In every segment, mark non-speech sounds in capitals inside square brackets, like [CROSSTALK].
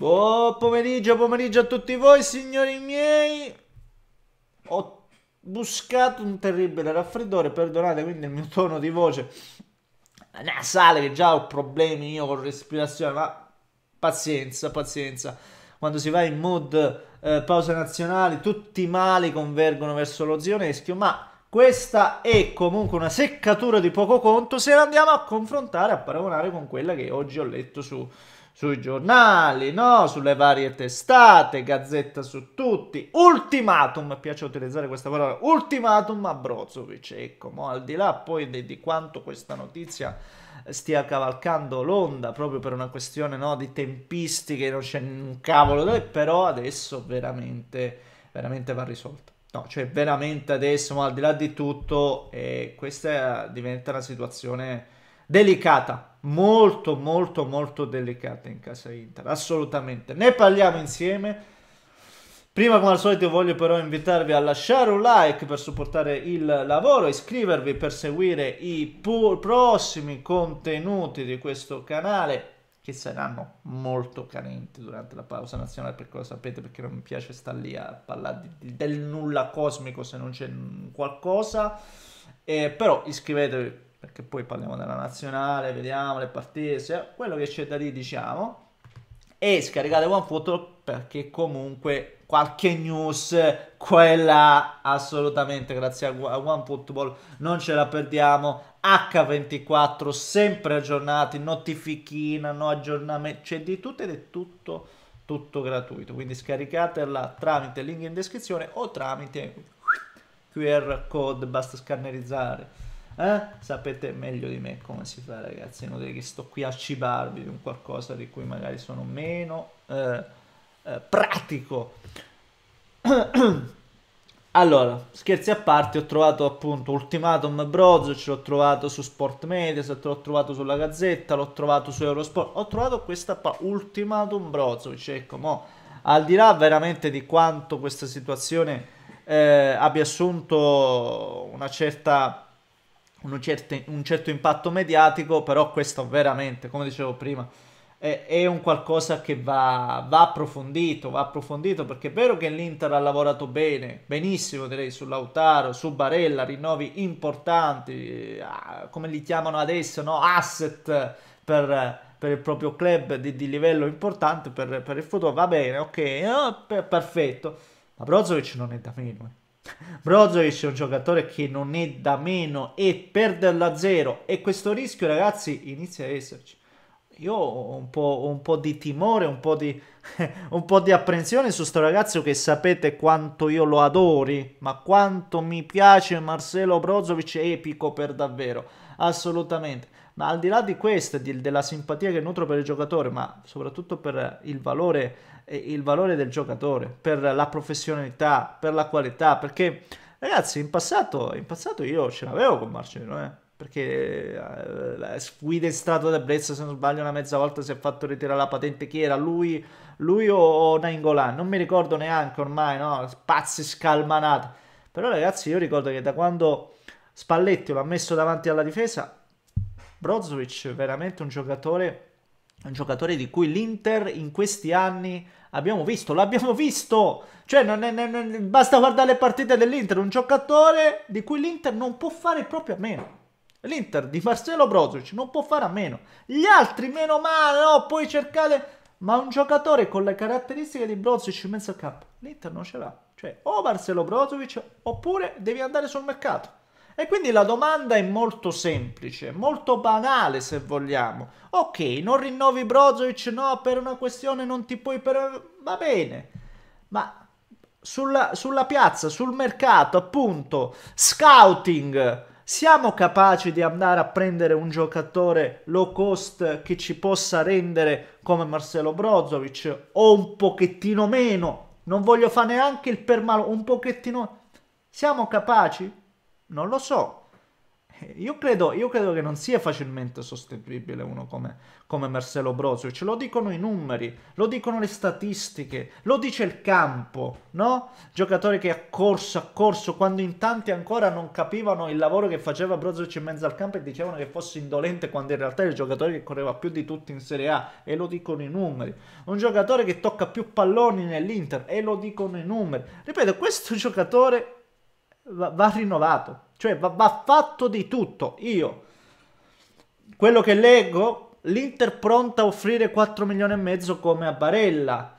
Buon pomeriggio, pomeriggio a tutti voi, signori miei. Ho buscato un terribile raffreddore, perdonate quindi il mio tono di voce. nasale che già ho problemi io con respirazione, ma pazienza, pazienza. Quando si va in mood eh, pause nazionali, tutti i mali convergono verso lo zioneschio, ma questa è comunque una seccatura di poco conto se la andiamo a confrontare, a paragonare con quella che oggi ho letto su sui giornali, no? sulle varie testate, Gazzetta su tutti, ultimatum, mi piace utilizzare questa parola, ultimatum a Brozovic, ecco, mo, al di là poi di, di quanto questa notizia stia cavalcando l'onda proprio per una questione no, di tempistiche, non c'è un cavolo, da... però adesso veramente, veramente va risolto. No, cioè veramente adesso, ma al di là di tutto, eh, questa diventa una situazione delicata, molto molto molto delicata in casa Inter, assolutamente. Ne parliamo insieme. Prima come al solito voglio però invitarvi a lasciare un like per supportare il lavoro, iscrivervi per seguire i prossimi contenuti di questo canale che saranno molto carenti durante la pausa nazionale perché lo sapete perché non mi piace stare lì a parlare di, del nulla cosmico se non c'è qualcosa eh, però iscrivetevi perché poi parliamo della nazionale, vediamo le partite, quello che c'è da dire diciamo, e scaricate OneFootball perché comunque qualche news, quella assolutamente grazie a OneFootball non ce la perdiamo, H24 sempre aggiornati, notifichina, no aggiornamenti, c'è di tutto ed è tutto, tutto gratuito, quindi scaricatela tramite link in descrizione o tramite QR code, basta scannerizzare. Eh? Sapete meglio di me come si fa, ragazzi. È inutile che sto qui a cibarvi di un qualcosa di cui magari sono meno eh, eh, pratico. [CLEARS THROAT] allora, scherzi a parte, ho trovato appunto Ultimatum Ce l'ho trovato su Sport Mediaset, l'ho trovato sulla Gazzetta, l'ho trovato su Eurosport. Ho trovato questa qua, Ultimatum Brozovic, cioè, ecco, mo, al di là veramente di quanto questa situazione eh, abbia assunto una certa un certo, un certo impatto mediatico, però questo veramente, come dicevo prima, è, un qualcosa che va, va, approfondito, va approfondito perché è vero che l'Inter ha lavorato bene, benissimo direi, su Lautaro, su Barella, rinnovi importanti, eh, come li chiamano adesso, no? asset per, per, il proprio club di, di livello importante per, per, il futuro, va bene, ok, oh, per, perfetto, ma Brozovic non è da meno. [LAUGHS] Brozovic è un giocatore che non è da meno e perderla a zero e questo rischio ragazzi inizia ad esserci. Io ho un po', un po di timore, un po' di, [LAUGHS] un po' di apprensione su sto ragazzo che sapete quanto io lo adori, ma quanto mi piace Marcelo Brozovic è epico per davvero, assolutamente. Ma al di là di questo, di, della simpatia che nutro per il giocatore, ma soprattutto per il valore il valore del giocatore, per la professionalità, per la qualità, perché ragazzi in passato, in passato io ce l'avevo con Marcello, eh? perché eh, la guida in strato da Brezza se non sbaglio una mezza volta si è fatto ritirare la patente chi era lui, lui o, o Nainggolan, non mi ricordo neanche ormai, no? pazzi scalmanati, però ragazzi io ricordo che da quando Spalletti l'ha messo davanti alla difesa, Brozovic veramente un giocatore un giocatore di cui l'Inter in questi anni abbiamo visto, l'abbiamo visto, cioè non è, non è, basta guardare le partite dell'Inter, un giocatore di cui l'Inter non può fare proprio a meno. L'Inter di Marcelo Brozovic non può fare a meno. Gli altri meno male, no, poi cercate... Ma un giocatore con le caratteristiche di Brozovic in mezzo al campo, l'Inter non ce l'ha. Cioè, o Marcelo Brozovic, oppure devi andare sul mercato. E quindi la domanda è molto semplice, molto banale se vogliamo. Ok, non rinnovi Brozovic, no, per una questione non ti puoi... Per... va bene, ma sulla, sulla piazza, sul mercato, appunto, scouting, siamo capaci di andare a prendere un giocatore low cost che ci possa rendere come Marcelo Brozovic o un pochettino meno? Non voglio fare neanche il permalo, un pochettino. Siamo capaci? Non lo so. Eh, io credo, io credo, che non sia facilmente sostituibile uno come, come Marcelo Brozovic. Lo dicono i numeri, lo dicono le statistiche, lo dice il campo, no? Giocatore che ha corso, ha corso, quando in tanti ancora non capivano il lavoro che faceva Brozovic in mezzo al campo e dicevano che fosse indolente quando in realtà è il giocatore che correva più di tutti in Serie A e lo dicono i numeri. Un giocatore che tocca più palloni nell'Inter e lo dicono i numeri. Ripeto, questo giocatore va, va rinnovato, cioè va, va fatto di tutto. Io, quello che leggo, l'Inter pronta a offrire 4 milioni e mezzo come a Barella.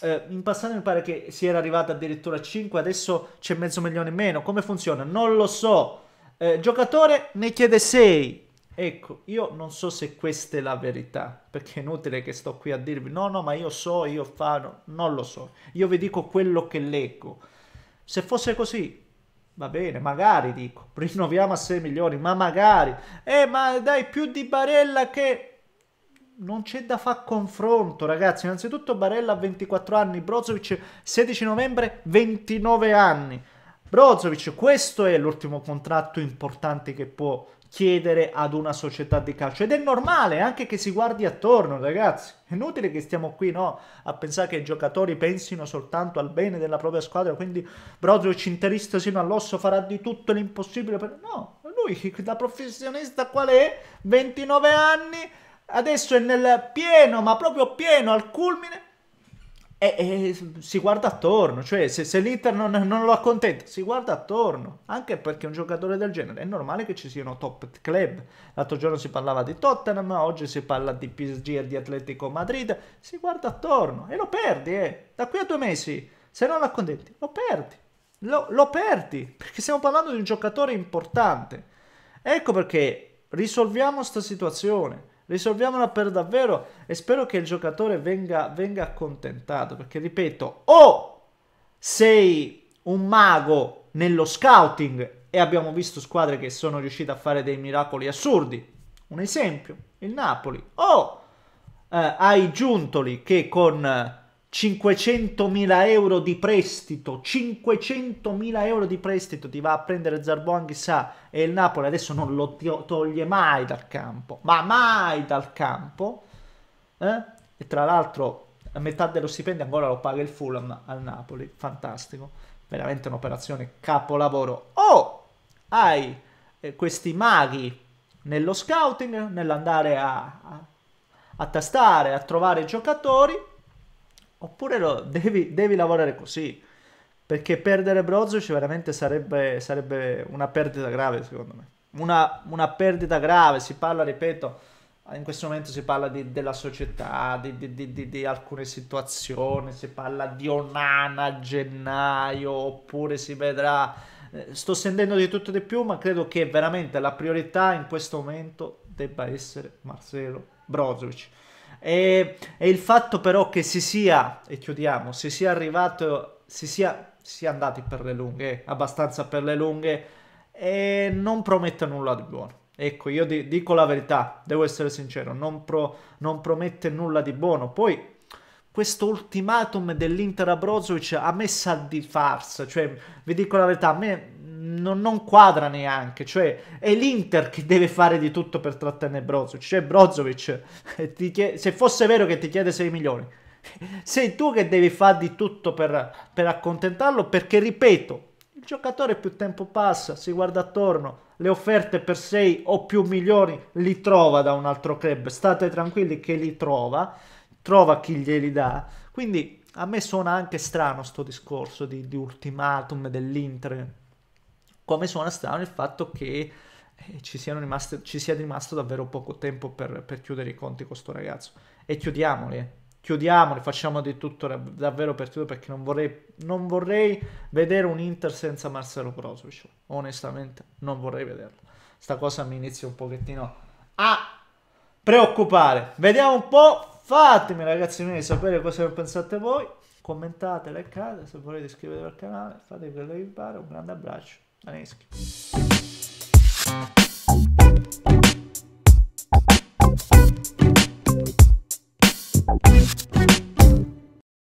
Eh, in passato mi pare che si era arrivata addirittura a 5, adesso c'è mezzo milione in meno. Come funziona? Non lo so. Eh, giocatore ne chiede 6. Ecco, io non so se questa è la verità, perché è inutile che sto qui a dirvi no, no, ma io so, io fanno, non lo so. Io vi dico quello che leggo. Se fosse così, Va bene, magari dico, [LAUGHS] rinnoviamo a 6 milioni, ma magari. Eh, ma dai, più di Barella che... Non c'è da far confronto, ragazzi. Innanzitutto Barella ha 24 anni, Brozovic 16 novembre 29 anni. Brozovic, questo è l'ultimo contratto importante che può chiedere ad una società di calcio ed è normale anche che si guardi attorno ragazzi è inutile che stiamo qui no, a pensare che i giocatori pensino soltanto al bene della propria squadra quindi Brozovic interista sino all'osso farà di tutto l'impossibile per... no lui da professionista qual è 29 anni adesso è nel pieno ma proprio pieno al culmine e, e, si guarda attorno, cioè se, se l'Inter non, non, lo accontenta, si guarda attorno, anche perché un giocatore del genere è normale che ci siano top club. L'altro giorno si parlava di Tottenham, oggi si parla di PSG e di Atletico Madrid, si guarda attorno e lo perdi, eh. da qui a due mesi, se non lo accontenti, lo perdi, lo, lo perdi, perché stiamo parlando di un giocatore importante. Ecco perché risolviamo questa situazione risolviamola per davvero e spero che il giocatore venga, venga accontentato, perché ripeto, o sei un mago nello scouting e abbiamo visto squadre che sono riuscite a fare dei miracoli assurdi, un esempio, il Napoli, o eh, hai Giuntoli che con 500.000 euro di prestito, 500.000 euro di prestito ti va a prendere Zarboanghisa e il Napoli adesso non lo toglie mai dal campo, ma mai dal campo. Eh? E tra l'altro metà dello stipendio ancora lo paga il Fulham al Napoli, fantastico, veramente un'operazione capolavoro. Oh, hai eh, questi maghi nello scouting, nell'andare a, a, a tastare, a trovare giocatori Oppure lo, devi, devi, lavorare così. Perché perdere Brozovic veramente sarebbe, sarebbe una perdita grave, secondo me. Una, una, perdita grave. Si parla, ripeto, in questo momento si parla di, della società, di, di, di, alcune situazioni, si parla di Onana a gennaio, oppure si vedrà... Eh, sto sentendo di tutto e di più, ma credo che veramente la priorità in questo momento debba essere Marcelo Brozovic. E, e, il fatto però che si sia, e chiudiamo, si sia arrivato, si sia, si sia andati per le lunghe, eh, abbastanza per le lunghe, e non promette nulla di buono. Ecco, io di, dico la verità, devo essere sincero, non, pro, non promette nulla di buono. Poi questo ultimatum dell'Inter a Brozovic a me sa di farsa, cioè vi dico la verità, a me non, non, quadra neanche, cioè è l'Inter che deve fare di tutto per trattenere Brozovic, cioè Brozovic, eh, chiede, se fosse vero che ti chiede 6 milioni, sei tu che devi fare di tutto per, per accontentarlo, perché ripeto, il giocatore più tempo passa, si guarda attorno, le offerte per 6 o più milioni li trova da un altro club, state tranquilli che li trova, trova chi glieli dà, quindi a me suona anche strano sto discorso di, di ultimatum dell'Inter come suona strano il fatto che eh, ci, rimaste, ci sia rimasto davvero poco tempo per, per chiudere i conti con questo ragazzo. E chiudiamoli, eh. chiudiamoli, facciamo di tutto davvero per tutto perché non vorrei, non vorrei vedere un Inter senza Marcelo Brozovic, onestamente non vorrei vederlo. Sta cosa mi inizia un pochettino a preoccupare. Vediamo un po', fatemi ragazzi miei sapere cosa ne pensate voi, commentate, leccate, se volete iscrivetevi al canale, fate quello che vi pare, un grande abbraccio. Na néz ki.